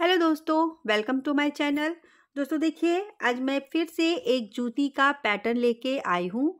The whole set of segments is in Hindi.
हेलो दोस्तों वेलकम टू माय चैनल दोस्तों देखिए आज मैं फिर से एक जूती का पैटर्न लेके आई हूँ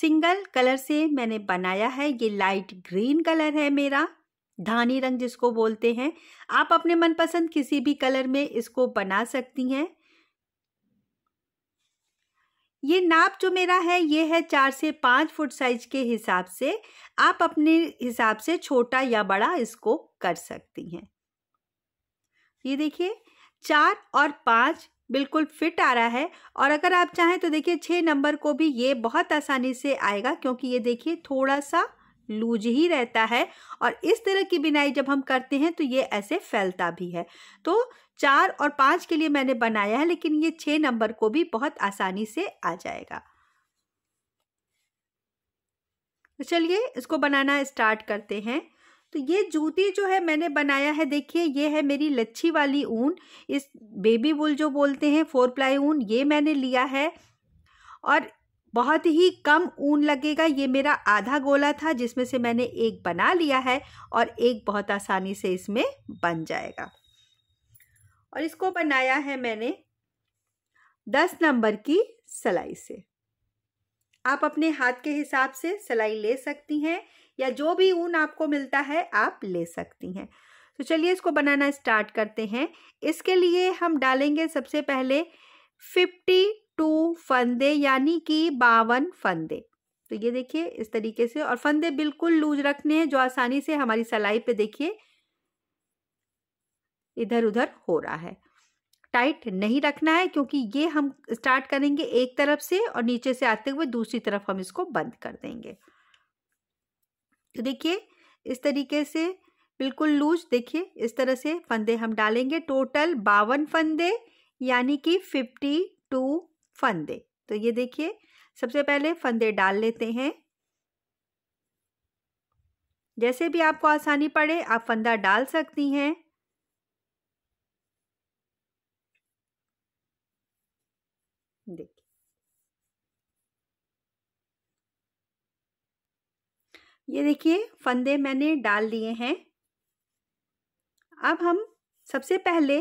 सिंगल कलर से मैंने बनाया है ये लाइट ग्रीन कलर है मेरा धानी रंग जिसको बोलते हैं आप अपने मनपसंद किसी भी कलर में इसको बना सकती हैं ये नाप जो मेरा है ये है चार से पाँच फुट साइज के हिसाब से आप अपने हिसाब से छोटा या बड़ा इसको कर सकती हैं ये देखिए चार और पाँच बिल्कुल फिट आ रहा है और अगर आप चाहें तो देखिए छः नंबर को भी ये बहुत आसानी से आएगा क्योंकि ये देखिए थोड़ा सा लूज ही रहता है और इस तरह की बिनाई जब हम करते हैं तो ये ऐसे फैलता भी है तो चार और पाँच के लिए मैंने बनाया है लेकिन ये छः नंबर को भी बहुत आसानी से आ जाएगा तो चलिए इसको बनाना स्टार्ट करते हैं तो ये जूती जो है मैंने बनाया है देखिए ये है मेरी लच्छी वाली ऊन इस बेबी वुल जो बोलते हैं फोर प्लाई ऊन ये मैंने लिया है और बहुत ही कम ऊन लगेगा ये मेरा आधा गोला था जिसमें से मैंने एक बना लिया है और एक बहुत आसानी से इसमें बन जाएगा और इसको बनाया है मैंने दस नंबर की सलाई से आप अपने हाथ के हिसाब से सलाई ले सकती हैं या जो भी ऊन आपको मिलता है आप ले सकती हैं तो चलिए इसको बनाना स्टार्ट करते हैं इसके लिए हम डालेंगे सबसे पहले फिफ्टी टू फंदे यानी कि बावन फंदे तो ये देखिए इस तरीके से और फंदे बिल्कुल लूज रखने हैं जो आसानी से हमारी सलाई पे देखिए इधर उधर हो रहा है टाइट नहीं रखना है क्योंकि ये हम स्टार्ट करेंगे एक तरफ से और नीचे से आते हुए दूसरी तरफ हम इसको बंद कर देंगे तो देखिए इस तरीके से बिल्कुल लूज देखिए इस तरह से फंदे हम डालेंगे टोटल बावन फंदे यानी कि फिफ्टी टू फंदे तो ये देखिए सबसे पहले फंदे डाल लेते हैं जैसे भी आपको आसानी पड़े आप फंदा डाल सकती हैं ये देखिए फंदे मैंने डाल दिए हैं अब हम सबसे पहले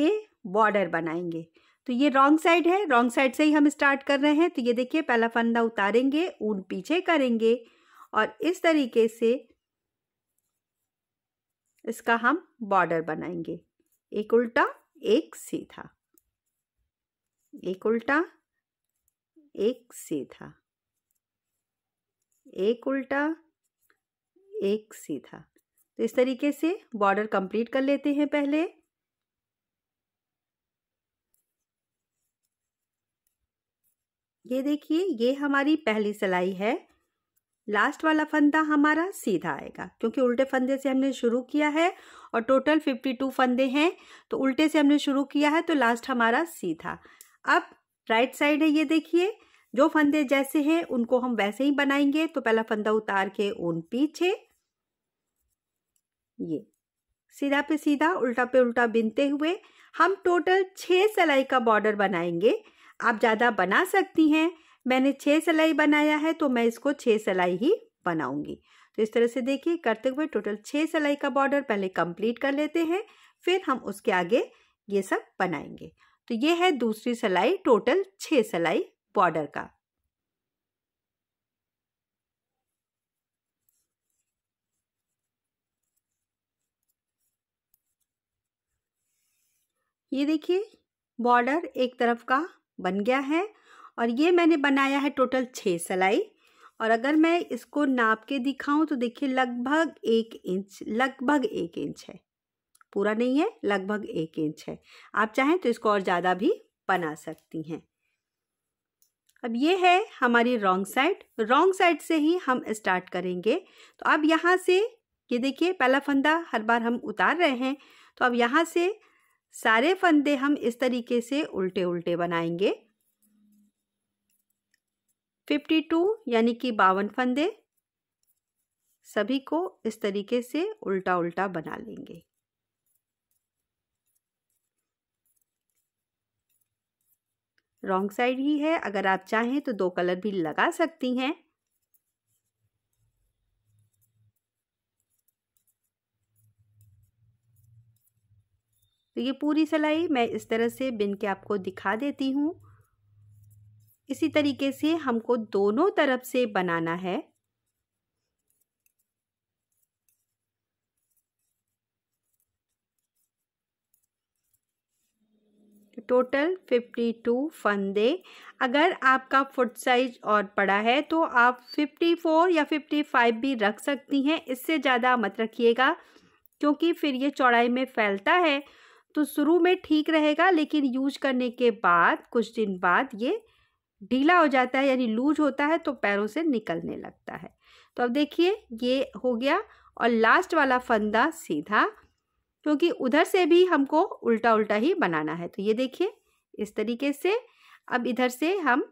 ये बॉर्डर बनाएंगे तो ये रॉन्ग साइड है रॉन्ग साइड से ही हम स्टार्ट कर रहे हैं तो ये देखिए पहला फंदा उतारेंगे ऊन पीछे करेंगे और इस तरीके से इसका हम बॉर्डर बनाएंगे एक उल्टा एक सीधा एक उल्टा एक सीधा एक उल्टा एक सीधा तो इस तरीके से बॉर्डर कंप्लीट कर लेते हैं पहले ये देखिए ये हमारी पहली सिलाई है लास्ट वाला फंदा हमारा सीधा आएगा क्योंकि उल्टे फंदे से हमने शुरू किया है और टोटल फिफ्टी टू फंदे हैं तो उल्टे से हमने शुरू किया है तो लास्ट हमारा सीधा अब राइट साइड है ये देखिए जो फंदे जैसे हैं उनको हम वैसे ही बनाएंगे तो पहला फंदा उतार के उन पीछे ये सीधा पे सीधा उल्टा पे उल्टा बिनते हुए हम टोटल छः सिलाई का बॉर्डर बनाएंगे आप ज़्यादा बना सकती हैं मैंने छः सिलाई बनाया है तो मैं इसको छः सिलाई ही बनाऊंगी तो इस तरह से देखिए करते हुए टोटल छः सिलाई का बॉर्डर पहले कंप्लीट कर लेते हैं फिर हम उसके आगे ये सब बनाएंगे तो ये है दूसरी सिलाई टोटल छः सिलाई बॉर्डर का ये देखिए बॉर्डर एक तरफ का बन गया है और ये मैंने बनाया है टोटल छः सिलाई और अगर मैं इसको नाप के दिखाऊं तो देखिए लगभग एक इंच लगभग एक इंच है पूरा नहीं है लगभग एक इंच है आप चाहें तो इसको और ज़्यादा भी बना सकती हैं अब ये है हमारी रॉन्ग साइड रॉन्ग साइड से ही हम स्टार्ट करेंगे तो अब यहाँ से ये देखिए पहला फंदा हर बार हम उतार रहे हैं तो अब यहाँ से सारे फंदे हम इस तरीके से उल्टे उल्टे बनाएंगे 52 यानी कि बावन फंदे सभी को इस तरीके से उल्टा उल्टा बना लेंगे रॉन्ग साइड ही है अगर आप चाहें तो दो कलर भी लगा सकती हैं तो ये पूरी सिलाई मैं इस तरह से बिन के आपको दिखा देती हूँ इसी तरीके से हमको दोनों तरफ से बनाना है टोटल फिफ्टी टू फंदे अगर आपका फुट साइज और पड़ा है तो आप फिफ्टी फोर या फिफ्टी फाइव भी रख सकती हैं इससे ज़्यादा मत रखिएगा क्योंकि फिर ये चौड़ाई में फैलता है तो शुरू में ठीक रहेगा लेकिन यूज करने के बाद कुछ दिन बाद ये ढीला हो जाता है यानी लूज होता है तो पैरों से निकलने लगता है तो अब देखिए ये हो गया और लास्ट वाला फंदा सीधा क्योंकि तो उधर से भी हमको उल्टा उल्टा ही बनाना है तो ये देखिए इस तरीके से अब इधर से हम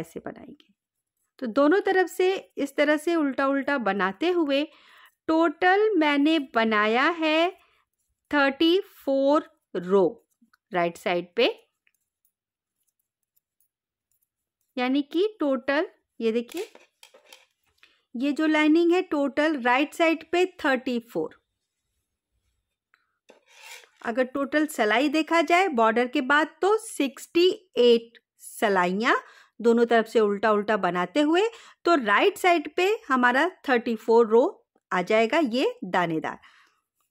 ऐसे बनाएंगे तो दोनों तरफ से इस तरह से उल्टा उल्टा बनाते हुए टोटल मैंने बनाया है thirty four row right side पे यानी कि टोटल ये देखिए ये जो लाइनिंग है टोटल राइट साइड पे थर्टी फोर अगर टोटल सलाई देखा जाए बॉर्डर के बाद तो सिक्सटी एट सलाइया दोनों तरफ से उल्टा उल्टा बनाते हुए तो राइट साइड पे हमारा थर्टी फोर रो आ जाएगा ये दानेदार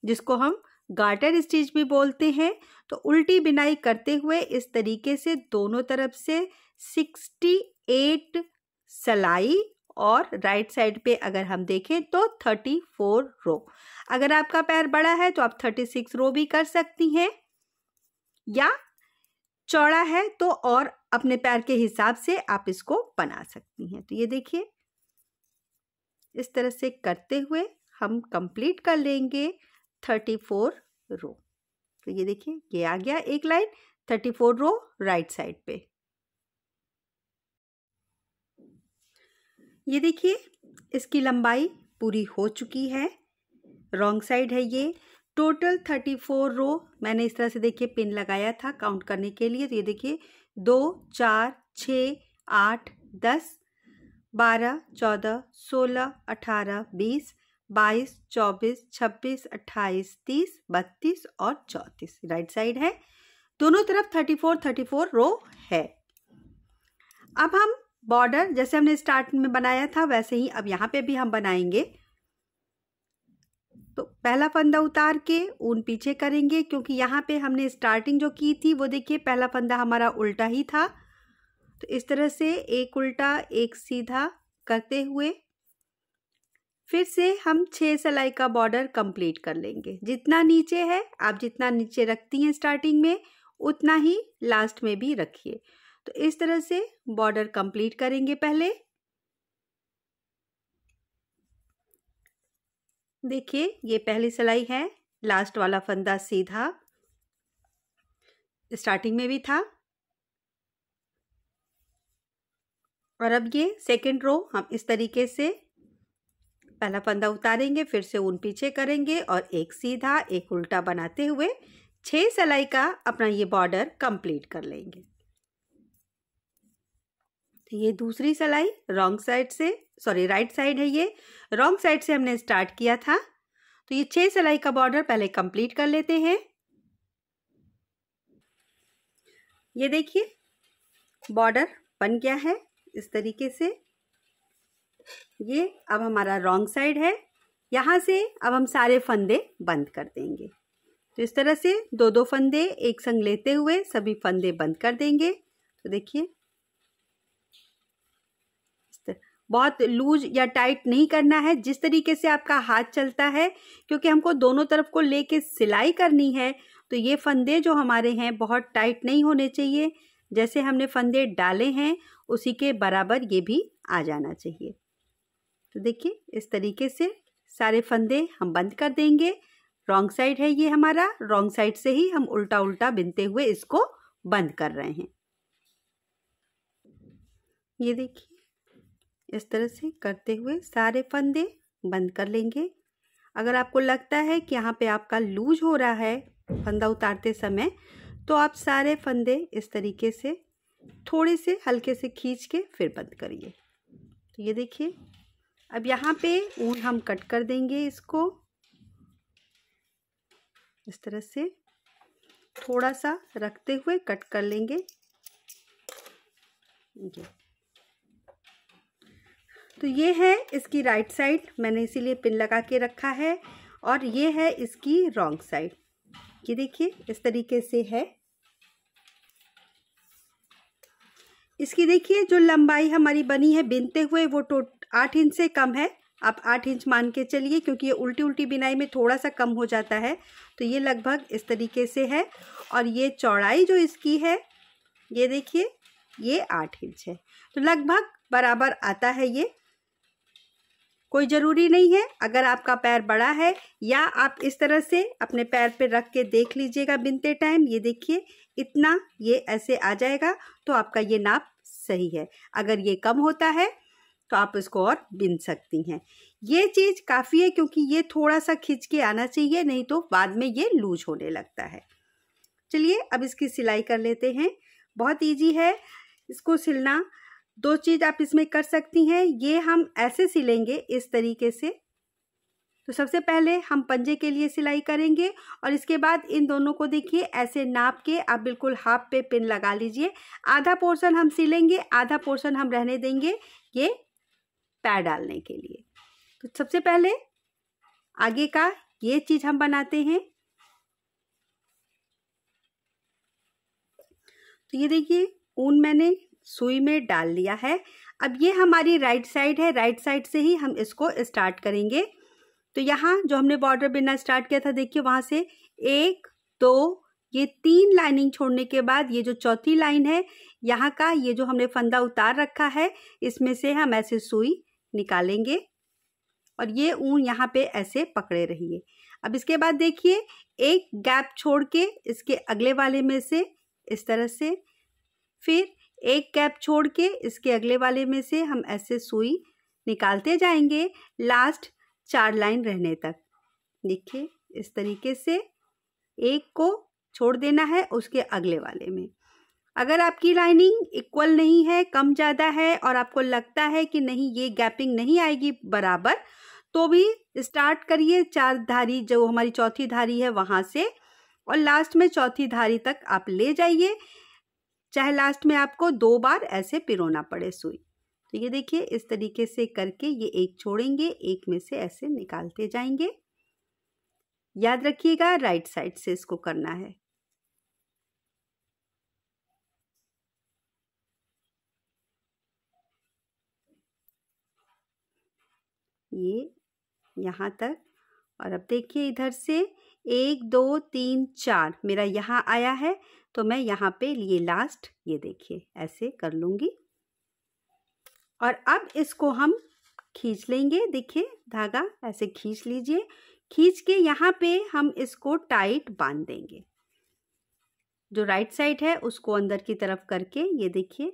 जिसको हम गार्टर स्टिच भी बोलते हैं तो उल्टी बिनाई करते हुए इस तरीके से दोनों तरफ से सिक्सटी एट सलाई और राइट साइड पे अगर हम देखें तो थर्टी फोर रो अगर आपका पैर बड़ा है तो आप थर्टी सिक्स रो भी कर सकती हैं या चौड़ा है तो और अपने पैर के हिसाब से आप इसको बना सकती हैं तो ये देखिए इस तरह से करते हुए हम कंप्लीट कर लेंगे थर्टी फोर रो तो ये देखिए ये आ गया एक line thirty four row right side पे ये देखिए इसकी लंबाई पूरी हो चुकी है रॉन्ग साइड है ये टोटल थर्टी फोर रो मैंने इस तरह से देखिए पिन लगाया था काउंट करने के लिए तो ये देखिए दो चार छ आठ दस बारह चौदह सोलह अठारह बीस बाईस चौबीस छब्बीस अट्ठाईस तीस बत्तीस और चौंतीस राइट साइड है दोनों तरफ thirty four thirty four row है अब हम बॉर्डर जैसे हमने स्टार्ट में बनाया था वैसे ही अब यहाँ पे भी हम बनाएंगे तो पहला फंदा उतार के ऊन पीछे करेंगे क्योंकि यहाँ पे हमने स्टार्टिंग जो की थी वो देखिए पहला फंदा हमारा उल्टा ही था तो इस तरह से एक उल्टा एक सीधा करते हुए फिर से हम छः सिलाई का बॉर्डर कंप्लीट कर लेंगे जितना नीचे है आप जितना नीचे रखती हैं स्टार्टिंग में उतना ही लास्ट में भी रखिए तो इस तरह से बॉर्डर कंप्लीट करेंगे पहले देखिए ये पहली सिलाई है लास्ट वाला फंदा सीधा स्टार्टिंग में भी था और अब ये सेकंड रो हम इस तरीके से पहला फंदा उतारेंगे फिर से ऊन पीछे करेंगे और एक सीधा एक उल्टा बनाते हुए छह सिलाई का अपना ये बॉर्डर कंप्लीट कर लेंगे तो ये दूसरी सिलाई रॉन्ग साइड से सॉरी राइट साइड है ये रॉन्ग साइड से हमने स्टार्ट किया था तो ये छह सिलाई का बॉर्डर पहले कंप्लीट कर लेते हैं ये देखिए बॉर्डर बन गया है इस तरीके से ये अब हमारा रॉन्ग साइड है यहाँ से अब हम सारे फंदे बंद कर देंगे तो इस तरह से दो दो फंदे एक संग लेते हुए सभी फंदे बंद कर देंगे तो देखिए बहुत लूज या टाइट नहीं करना है जिस तरीके से आपका हाथ चलता है क्योंकि हमको दोनों तरफ को लेके सिलाई करनी है तो ये फंदे जो हमारे हैं बहुत टाइट नहीं होने चाहिए जैसे हमने फंदे डाले हैं उसी के बराबर ये भी आ जाना चाहिए तो देखिए इस तरीके से सारे फंदे हम बंद कर देंगे रॉन्ग साइड है ये हमारा रॉन्ग साइड से ही हम उल्टा उल्टा बिनते हुए इसको बंद कर रहे हैं ये देखिए इस तरह से करते हुए सारे फंदे बंद कर लेंगे अगर आपको लगता है कि यहाँ पे आपका लूज हो रहा है फंदा उतारते समय तो आप सारे फंदे इस तरीके से थोड़े से हल्के से खींच के फिर बंद करिए तो ये देखिए अब यहाँ पे ऊन हम कट कर देंगे इसको इस तरह से थोड़ा सा रखते हुए कट कर लेंगे ये तो ये है इसकी राइट साइड मैंने इसीलिए पिन लगा के रखा है और ये है इसकी रॉन्ग साइड ये देखिए इस तरीके से है इसकी देखिए जो लंबाई हमारी बनी है बिनते हुए वो टोट आठ इंच से कम है आप आठ इंच मान के चलिए क्योंकि ये उल्टी उल्टी बिनाई में थोड़ा सा कम हो जाता है तो ये लगभग इस तरीके से है और ये चौड़ाई जो इसकी है ये देखिए ये आठ इंच है तो लगभग बराबर आता है ये कोई ज़रूरी नहीं है अगर आपका पैर बड़ा है या आप इस तरह से अपने पैर पर रख के देख लीजिएगा बिनते टाइम ये देखिए इतना ये ऐसे आ जाएगा तो आपका ये नाप सही है अगर ये कम होता है तो आप इसको और बिन सकती हैं ये चीज़ काफ़ी है क्योंकि ये थोड़ा सा खींच के आना चाहिए नहीं तो बाद में ये लूज होने लगता है चलिए अब इसकी सिलाई कर लेते हैं बहुत ईजी है इसको सिलना दो चीज़ आप इसमें कर सकती हैं ये हम ऐसे सिलेंगे इस तरीके से तो सबसे पहले हम पंजे के लिए सिलाई करेंगे और इसके बाद इन दोनों को देखिए ऐसे नाप के आप बिल्कुल हाफ पे पिन लगा लीजिए आधा पोर्शन हम सिलेंगे आधा पोर्शन हम रहने देंगे ये पैर डालने के लिए तो सबसे पहले आगे का ये चीज़ हम बनाते हैं तो ये देखिए ऊन मैंने सुई में डाल लिया है अब ये हमारी राइट साइड है राइट साइड से ही हम इसको स्टार्ट करेंगे तो यहाँ जो हमने बॉर्डर बिना स्टार्ट किया था देखिए वहाँ से एक दो ये तीन लाइनिंग छोड़ने के बाद ये जो चौथी लाइन है यहाँ का ये जो हमने फंदा उतार रखा है इसमें से हम ऐसे सुई निकालेंगे और ये ऊन यहाँ पे ऐसे पकड़े रहिए अब इसके बाद देखिए एक गैप छोड़ के इसके अगले वाले में से इस तरह से फिर एक गैप छोड़ के इसके अगले वाले में से हम ऐसे सुई निकालते जाएंगे लास्ट चार लाइन रहने तक देखिए इस तरीके से एक को छोड़ देना है उसके अगले वाले में अगर आपकी लाइनिंग इक्वल नहीं है कम ज़्यादा है और आपको लगता है कि नहीं ये गैपिंग नहीं आएगी बराबर तो भी स्टार्ट करिए चार धारी जो हमारी चौथी धारी है वहाँ से और लास्ट में चौथी धारी तक आप ले जाइए चाहे लास्ट में आपको दो बार ऐसे पिरोना पड़े सुई तो ये देखिए इस तरीके से करके ये एक छोड़ेंगे एक में से ऐसे निकालते जाएंगे याद रखिएगा राइट साइड से इसको करना है ये यहाँ तक और अब देखिए इधर से एक दो तीन चार मेरा यहाँ आया है तो मैं यहाँ पे ये लास्ट ये देखिए ऐसे कर लूँगी और अब इसको हम खींच लेंगे देखिए धागा ऐसे खींच लीजिए खींच के यहाँ पे हम इसको टाइट बांध देंगे जो राइट साइड है उसको अंदर की तरफ करके ये देखिए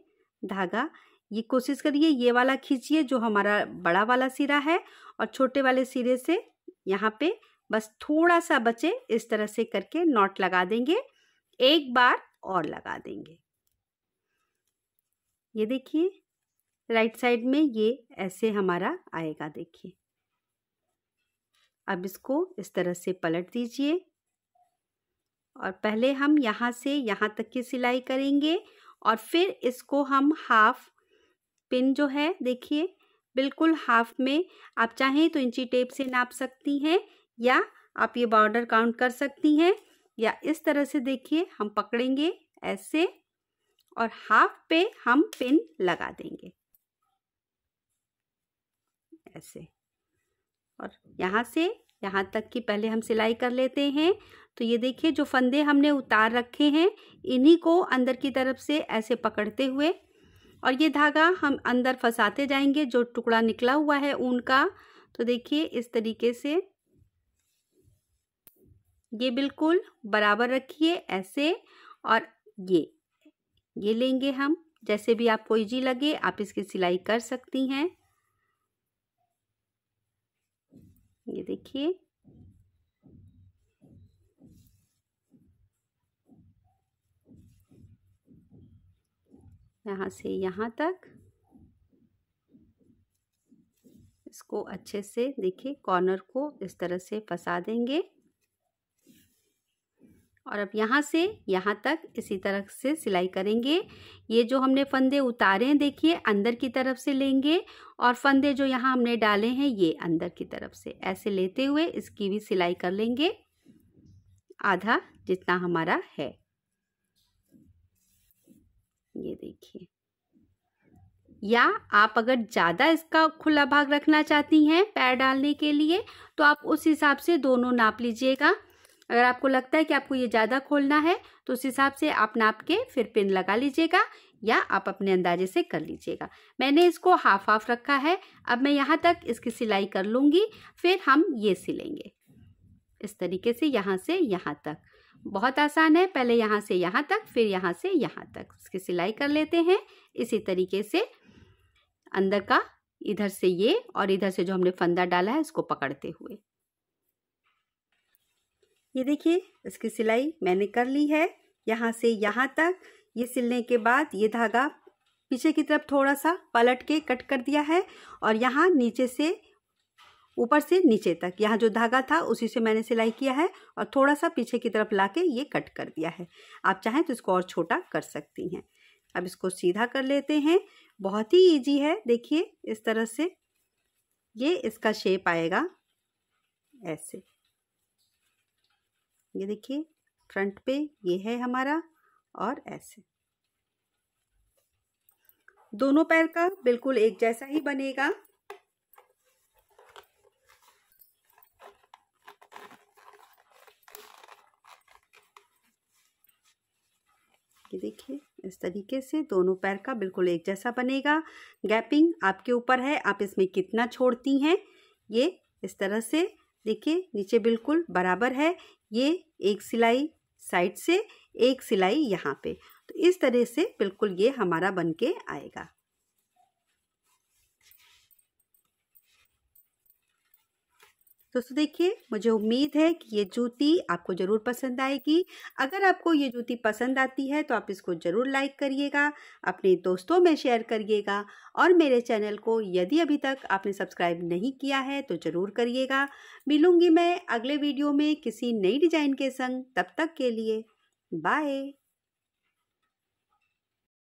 धागा ये कोशिश करिए ये वाला खींचिए जो हमारा बड़ा वाला सिरा है और छोटे वाले सिरे से यहाँ पे बस थोड़ा सा बचे इस तरह से करके नॉट लगा देंगे एक बार और लगा देंगे ये देखिए राइट साइड में ये ऐसे हमारा आएगा देखिए अब इसको इस तरह से पलट दीजिए और पहले हम यहाँ से यहाँ तक की सिलाई करेंगे और फिर इसको हम हाफ पिन जो है देखिए बिल्कुल हाफ में आप चाहें तो इंची टेप से नाप सकती हैं या आप ये बॉर्डर काउंट कर सकती हैं या इस तरह से देखिए हम पकड़ेंगे ऐसे और हाफ पे हम पिन लगा देंगे ऐसे और यहाँ से यहाँ तक कि पहले हम सिलाई कर लेते हैं तो ये देखिए जो फंदे हमने उतार रखे हैं इन्हीं को अंदर की तरफ से ऐसे पकड़ते हुए और ये धागा हम अंदर फंसाते जाएंगे जो टुकड़ा निकला हुआ है ऊन का तो देखिए इस तरीके से ये बिल्कुल बराबर रखिए ऐसे और ये ये लेंगे हम जैसे भी आपको इजी लगे आप इसकी सिलाई कर सकती हैं ये देखिए यहाँ से यहाँ तक इसको अच्छे से देखिए कॉर्नर को इस तरह से फंसा देंगे और अब यहाँ से यहाँ तक इसी तरह से सिलाई करेंगे ये जो हमने फंदे उतारे हैं देखिए अंदर की तरफ से लेंगे और फंदे जो यहाँ हमने डाले हैं ये अंदर की तरफ से ऐसे लेते हुए इसकी भी सिलाई कर लेंगे आधा जितना हमारा है ये देखिए या आप अगर ज़्यादा इसका खुला भाग रखना चाहती हैं पैर डालने के लिए तो आप उस हिसाब से दोनों नाप लीजिएगा अगर आपको लगता है कि आपको ये ज़्यादा खोलना है तो उस हिसाब से आप नाप के फिर पिन लगा लीजिएगा या आप अपने अंदाजे से कर लीजिएगा मैंने इसको हाफ हाफ रखा है अब मैं यहाँ तक इसकी सिलाई कर लूँगी फिर हम ये सिलेंगे इस तरीके से यहाँ से यहाँ तक बहुत आसान है पहले यहाँ से यहाँ तक फिर यहाँ से यहाँ तक उसकी सिलाई कर लेते हैं इसी तरीके से अंदर का इधर से ये और इधर से जो हमने फंदा डाला है उसको पकड़ते हुए ये देखिए इसकी सिलाई मैंने कर ली है यहाँ से यहाँ तक ये सिलने के बाद ये धागा पीछे की तरफ थोड़ा सा पलट के कट कर दिया है और यहाँ नीचे से ऊपर से नीचे तक यहाँ जो धागा था उसी से मैंने सिलाई किया है और थोड़ा सा पीछे की तरफ ला ये कट कर दिया है आप चाहें तो इसको और छोटा कर सकती हैं अब इसको सीधा कर लेते हैं बहुत ही ईजी है देखिए इस तरह से ये इसका शेप आएगा ऐसे ये देखिए फ्रंट पे ये है हमारा और ऐसे दोनों पैर का बिल्कुल एक जैसा ही बनेगा इस तरीके से दोनों पैर का बिल्कुल एक जैसा बनेगा गैपिंग आपके ऊपर है आप इसमें कितना छोड़ती हैं ये इस तरह से देखिए नीचे बिल्कुल बराबर है ये एक सिलाई साइड से एक सिलाई यहाँ पे तो इस तरह से बिल्कुल ये हमारा बन के आएगा दोस्तों देखिए मुझे उम्मीद है कि ये जूती आपको ज़रूर पसंद आएगी अगर आपको ये जूती पसंद आती है तो आप इसको ज़रूर लाइक करिएगा अपने दोस्तों में शेयर करिएगा और मेरे चैनल को यदि अभी तक आपने सब्सक्राइब नहीं किया है तो ज़रूर करिएगा मिलूँगी मैं अगले वीडियो में किसी नई डिज़ाइन के संग तब तक के लिए बाय